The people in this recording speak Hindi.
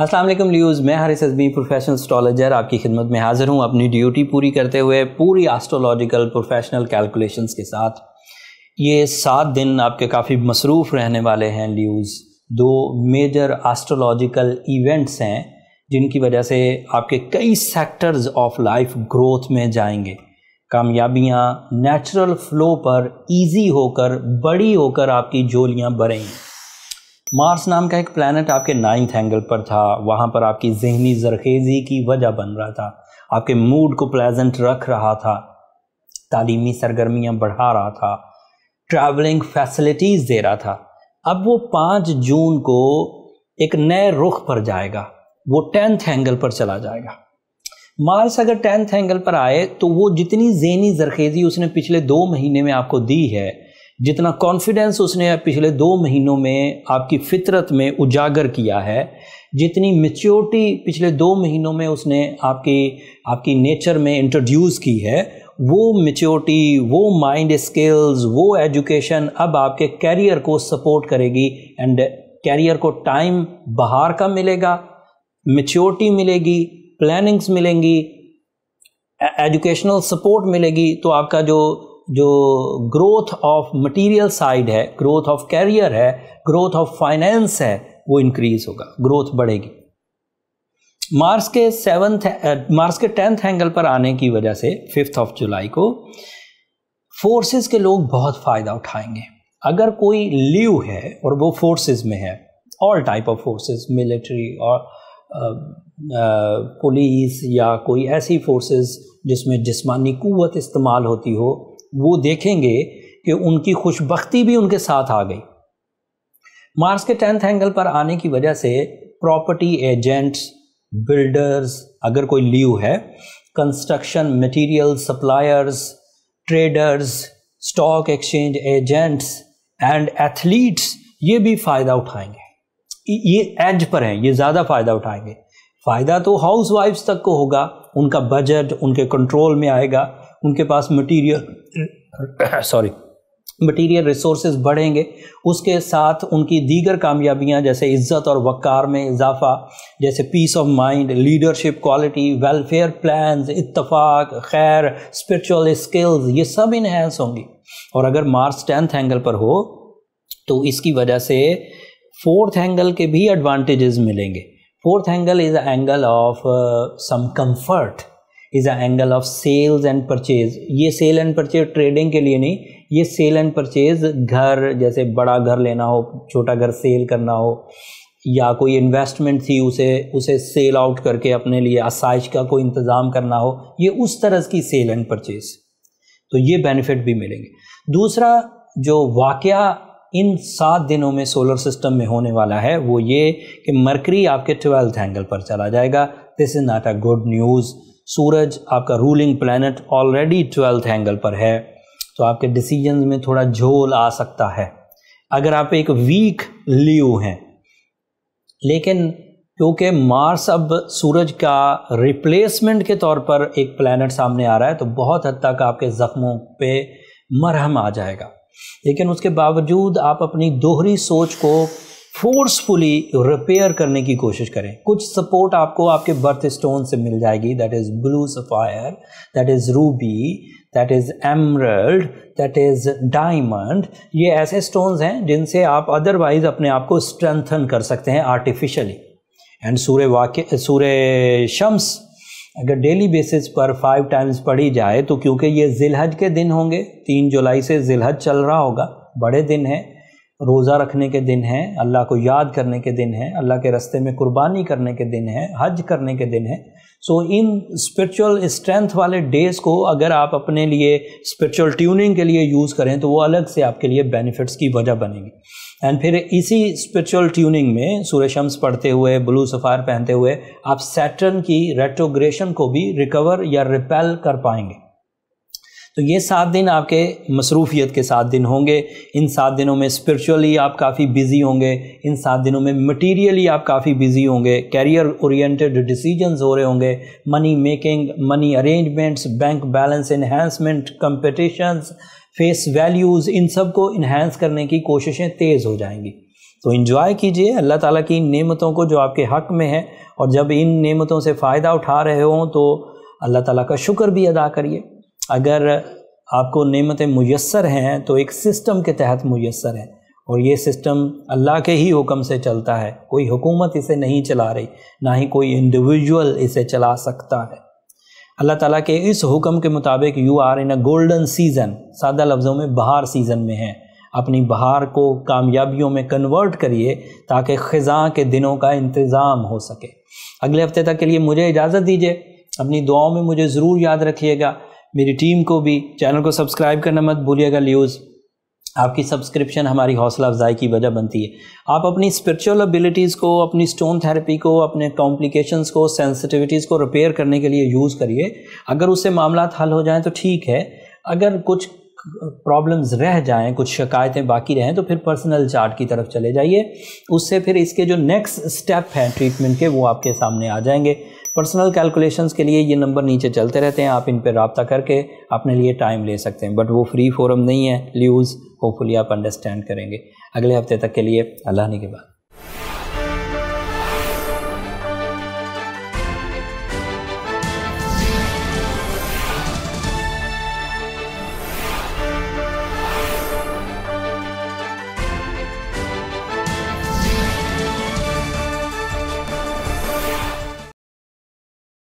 असलम न्यूज़ मैं हरिस एसबी प्रोफेशनल एस्ट्रोलॉजर आपकी खिदमत में हाज़िर हूँ अपनी ड्यूटी पूरी करते हुए पूरी आस्ट्रोलॉजिकल प्रोफेशनल कैलकुलेशंस के साथ ये सात दिन आपके काफ़ी मसरूफ़ रहने वाले हैं न्यूज़ दो मेजर आस्ट्रोलॉजिकल इवेंट्स हैं जिनकी वजह से आपके कई सेक्टर्स ऑफ लाइफ ग्रोथ में जाएंगे कामयाबियाँ नेचुरल फ्लो पर ईजी होकर बड़ी होकर आपकी झोलियाँ भरेंगी मार्स नाम का एक प्लानट आपके नाइन्थ एंगल पर था वहाँ पर आपकी जहनी जरखेज़ी की वजह बन रहा था आपके मूड को प्लेजेंट रख रहा था तालीमी सरगर्मियाँ बढ़ा रहा था ट्रैवलिंग फैसिलिटीज़ दे रहा था अब वो पाँच जून को एक नए रुख पर जाएगा वो टेंथ एंगल पर चला जाएगा मार्स अगर टेंथ एंगल पर आए तो वो जितनी जहनी जरखेज़ी उसने पिछले दो महीने में आपको दी है जितना कॉन्फिडेंस उसने पिछले दो महीनों में आपकी फितरत में उजागर किया है जितनी मेच्योरिटी पिछले दो महीनों में उसने आपकी आपकी नेचर में इंट्रोड्यूस की है वो मेच्योरिटी वो माइंड स्किल्स वो एजुकेशन अब आपके कैरियर को सपोर्ट करेगी एंड कैरियर को टाइम बाहर का मिलेगा मेच्योरिटी मिलेगी प्लानिंग्स मिलेंगी एजुकेशनल e-, सपोर्ट मिलेगी तो आपका जो जो ग्रोथ ऑफ मटेरियल साइड है ग्रोथ ऑफ कैरियर है ग्रोथ ऑफ फाइनेंस है वो इंक्रीज होगा ग्रोथ बढ़ेगी मार्स के सेवन्थ मार्स के टेंथ एंगल पर आने की वजह से फिफ्थ ऑफ जुलाई को फोर्सेस के लोग बहुत फ़ायदा उठाएंगे अगर कोई लीव है और वो फोर्सेस में है all type of forces military और पुलिस या कोई ऐसी फोर्सेस जिसमें जिस्मानी कुत इस्तेमाल होती हो वो देखेंगे कि उनकी खुशबख्ती भी उनके साथ आ गई मार्स के टेंथ एंगल पर आने की वजह से प्रॉपर्टी एजेंट्स बिल्डर्स अगर कोई लीव है construction material suppliers traders stock exchange agents and athletes ये भी फ़ायदा उठाएंगे ये एज पर हैं ये ज़्यादा फ़ायदा उठाएंगे फ़ायदा तो हाउस वाइफ्स तक को होगा उनका बजट उनके कंट्रोल में आएगा उनके पास मटीरियल सॉरी मटीरियल रिसोर्स बढ़ेंगे उसके साथ उनकी दीगर कामयाबियाँ जैसे इज़्ज़त और वक़ार में इजाफा जैसे peace of mind leadership quality welfare plan इतफाक़ खैर स्पिरिचुअल स्किल्स ये सब इन्हेंस होंगी और अगर मार्स टेंथ एंगल पर हो तो इसकी वजह से फोर्थ एंगल के भी एडवांटेजेस मिलेंगे fourth angle is angle of some comfort is a angle of sales and purchase ये सेल एंड परचेज ट्रेडिंग के लिए नहीं ये सेल एंड परचेज घर जैसे बड़ा घर लेना हो छोटा घर सेल करना हो या कोई इन्वेस्टमेंट थी उसे उसे सेल आउट करके अपने लिए आसाइश का कोई इंतज़ाम करना हो ये उस तरह की सेल एंड परचेज तो ये बेनिफिट भी मिलेंगे दूसरा जो वाक़ इन सात दिनों में सोलर सिस्टम में होने वाला है वो ये कि मरकरी आपके ट्वेल्थ एंगल पर चला जाएगा this is not a good news सूरज आपका ruling planet already twelfth angle पर है तो आपके डिसीजन में थोड़ा झोल आ सकता है अगर आप एक वीक लियो हैं लेकिन क्योंकि मार्स अब सूरज का रिप्लेसमेंट के तौर पर एक प्लानट सामने आ रहा है तो बहुत हद तक आपके ज़ख्मों पे मरहम आ जाएगा लेकिन उसके बावजूद आप अपनी दोहरी सोच को फोर्सफुली रिपेयर करने की कोशिश करें कुछ सपोर्ट आपको आपके बर्थ स्टोन से मिल जाएगी that is blue sapphire that is ruby that is emerald that is diamond ये ऐसे स्टोन्स हैं जिनसे आप अदरवाइज अपने आप को स्ट्रेंथन कर सकते हैं आर्टिफिशली एंड सूर्य वाक्य सूर्य शम्स अगर डेली बेसिस पर फाइव टाइम्स पढ़ी जाए तो क्योंकि ये जिलहज के दिन होंगे तीन जुलाई से जिलहज चल रहा होगा बड़े दिन हैं रोज़ा रखने के दिन हैं अल्लाह को याद करने के दिन हैं अल्लाह के रस्ते में कुर्बानी करने के दिन हैं हज करने के दिन हैं सो so, इन स्पिरिचुअल स्ट्रेंथ वाले डेज़ को अगर आप अपने लिए स्पिरिचुअल ट्यूनिंग के लिए यूज़ करें तो वो अलग से आपके लिए बेनिफिट्स की वजह बनेंगी एंड फिर इसी स्पिरिचुअल ट्यूनिंग में सूर्य शम्स पढ़ते हुए ब्लू सफ़ार पहनते हुए आप सैटर्न की रेट्रोग्रेशन को भी रिकवर या रिपेल कर पाएंगे तो ये सात दिन आपके मसरूफियत के सात दिन होंगे इन सात दिनों में स्पिरिचुअली आप काफ़ी बिज़ी होंगे इन सात दिनों में मटेरियली आप काफ़ी बिज़ी होंगे कैरियर ओरिएंटेड डिसीजंस हो रहे होंगे money making money arrangements bank balance enhancement competitions face values इन सब को इन्हेंस करने की कोशिशें तेज़ हो जाएंगी तो इन्जॉय कीजिए अल्लाह ताला की इन नेमतों को जो आपके हक़ में है और जब इन नेमतों से फ़ायदा उठा रहे हों तो अल्लाह ताला का शुक्र भी अदा करिए अगर आपको नेमतें मैसर हैं तो एक सिस्टम के तहत मैसर हैं और ये सिस्टम अल्लाह के ही हुक्म से चलता है कोई हुकूमत इसे नहीं चला रही ना ही कोई इंडिविजुअल इसे चला सकता है अल्लाह ताला के इस हुक्म के मुताबिक you are in a golden season सादा लफ्ज़ों में बहार सीज़न में है अपनी बहार को कामयाबियों में कन्वर्ट करिए ताकि ख़ज़ा के दिनों का इंतज़ाम हो सके अगले हफ्ते तक के लिए मुझे इजाज़त दीजिए अपनी दुआओं में मुझे ज़रूर याद रखिएगा मेरी टीम को भी चैनल को सब्सक्राइब करना मत भूलिएगा ल्यूज़ आपकी सब्सक्रिप्शन हमारी हौसला अफजाई की वजह बनती है आप अपनी स्पिरिचुअल एबिलिटीज़ को अपनी स्टोन थेरेपी को अपने कॉम्प्लिकेशंस को सेंसिटिविटीज़ को रिपेयर करने के लिए यूज़ करिए अगर उससे मामला हल हो जाएँ तो ठीक है अगर कुछ प्रॉब्लम्स रह जाएँ कुछ शिकायतें बाकी रहें तो फिर पर्सनल चार्ट की तरफ चले जाइए उससे फिर इसके जो नेक्स्ट स्टेप हैं ट्रीटमेंट के वो आपके सामने आ जाएंगे पर्सनल कैलकुलेशंस के लिए ये नंबर नीचे चलते रहते हैं आप इन पर रबता करके अपने लिए टाइम ले सकते हैं बट वो फ्री फोरम नहीं है ल्यूज़ होपफुली आप अंडरस्टैंड करेंगे अगले हफ्ते तक के लिए अल्लाह ने के बाद